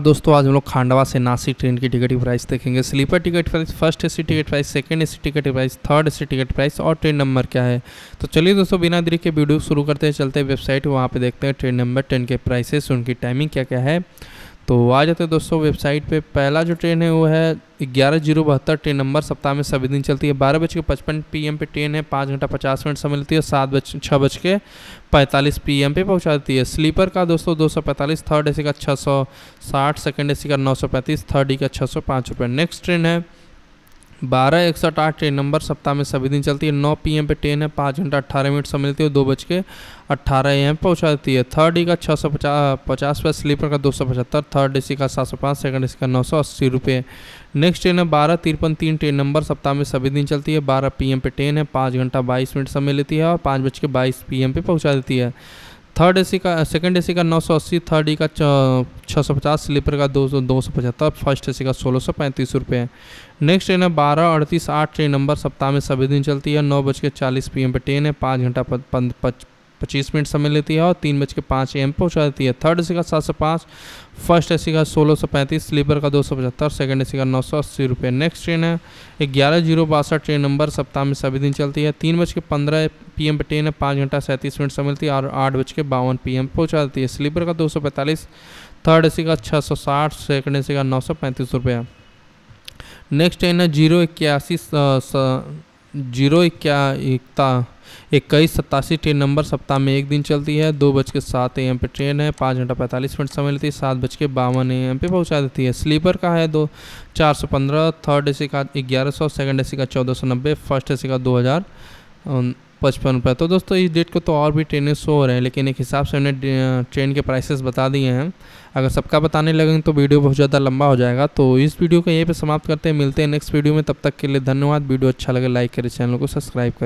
तो दोस्तों आज हम लोग खांडवा से नासिक ट्रेन की टिकट की प्राइस देखेंगे sleeper ticket price first AC ticket price second AC ticket price third AC ticket price और ट्रेन नंबर क्या है तो चलिए दोस्तों बिना देरी के वीडियो शुरू करते हैं चलते हैं वेबसाइट वहाँ पर देखते हैं ट्रेन नंबर ट्रेन के प्राइसेस उनकी टाइमिंग क्या क्या है तो आ जाते हैं दोस्तों वेबसाइट पे पहला जो ट्रेन है वो है ग्यारह जीरो बहत्तर ट्रेन नंबर सप्ताह में सभी दिन चलती है बारह बज के पचपन पी एम पे ट्रेन है पाँच घंटा पचास मिनट समय मिलती है सात बज छः बज के पैंतालीस पी एम पे पहुँचा देती है स्लीपर का दोस्तों दो सौ पैंतालीस थर्ड ए सी का छः सौ साठ सेकेंड ए का नौ सौ पैंतीस थर्ड ई का छः सौ पाँच रुपये नेक्स्ट ट्रेन है बारह एक सौ आठ ट्रेन नंबर सप्ताह में सभी दिन चलती है नौ पी एम पे ट्रेन है पाँच घंटा अट्ठारह मिनट से मिलती है दो बज के अट्ठारह ए एम पहुँचा देती है थर्ड ई का छः सौ पचास पचास रुपये स्लीपर का दो सौ पचहत्तर थर्ड ए सी का सात सौ पाँच सेकंड ए सी का नौ सौ अस्सी रुपये नेक्स्ट ट्रेन है बारह तिरपन तीन ट्रेन नंबर सप्ताह में सभी दिन चलती है बारह पी एम पे ट्रेन है पाँच घंटा बाईस मिनट समय लेती है और पाँच बज के बाईस पी एम पे पहुँचा देती है थर्ड ए का सेकंड ए का 980 थर्ड ई का 650 स्लीपर का दो सौ दो सौ पचहत्तर फर्स्ट ए का सोलह सौ पैंतीस रुपये है नेक्स्ट ट्रेन है बारह अड़तीस आठ ट्रेन नंबर सप्ताह में सभी दिन चलती है नौ बज के चालीस पी एम पर ट्रेन है पाँच घंटा पच्चीस मिनट समय लेती है और तीन बज के पाँच एम पहुँचा देती है थर्ड एसी का सात सौ पाँच फर्स्ट एसी का सोलह सौ पैंतीस स्लीपर का दो सौ पचहत्तर सेकेंड ए का नौ सौ अस्सी रुपये नेक्स्ट ट्रेन है ग्यारह जीरो बासठ ट्रेन नंबर सप्ताह में सभी दिन चलती है तीन बज के पंद्रह पी एम पर ट्रेन है पाँच घंटा सैंतीस मिनट समय मिलती है और आठ बज के बावन पी एम पहुँचा देती है स्लीपर का दो सौ पैंतालीस थर्ड ए का छः सौ साठ सेकेंड एसी का नौ सौ पैंतीस रुपये नेक्स्ट ट्रेन है जीरो इक्यासी जीरो इक्या एकता इक्कीस सत्तासी ट्रेन नंबर सप्ताह में एक दिन चलती है दो बज के सात ए एम पे ट्रेन है पाँच घंटा पैंतालीस मिनट समय लेती है सात बज के बावन ए एम पे पहुंचा देती है स्लीपर का है दो चार सौ पंद्रह थर्ड ए सी का ग्यारह सौ सेकेंड ए सी का चौदह सौ नब्बे फर्स्ट ए सी का दो हज़ार पचपन रुपये तो दोस्तों इस डेट को तो और भी ट्रेनें शो हो रहे हैं लेकिन एक हिसाब से हमने ट्रेन के प्राइसेस बता दिए हैं अगर सबका बताने लगेंगे तो वीडियो बहुत ज़्यादा लंबा हो जाएगा तो इस वीडियो को यहीं पर समाप्त करते हैं मिलते हैं नेक्स्ट वीडियो में तब तक के लिए धन्यवाद वीडियो अच्छा लगे लाइक करें चैनल को सब्सक्राइब करें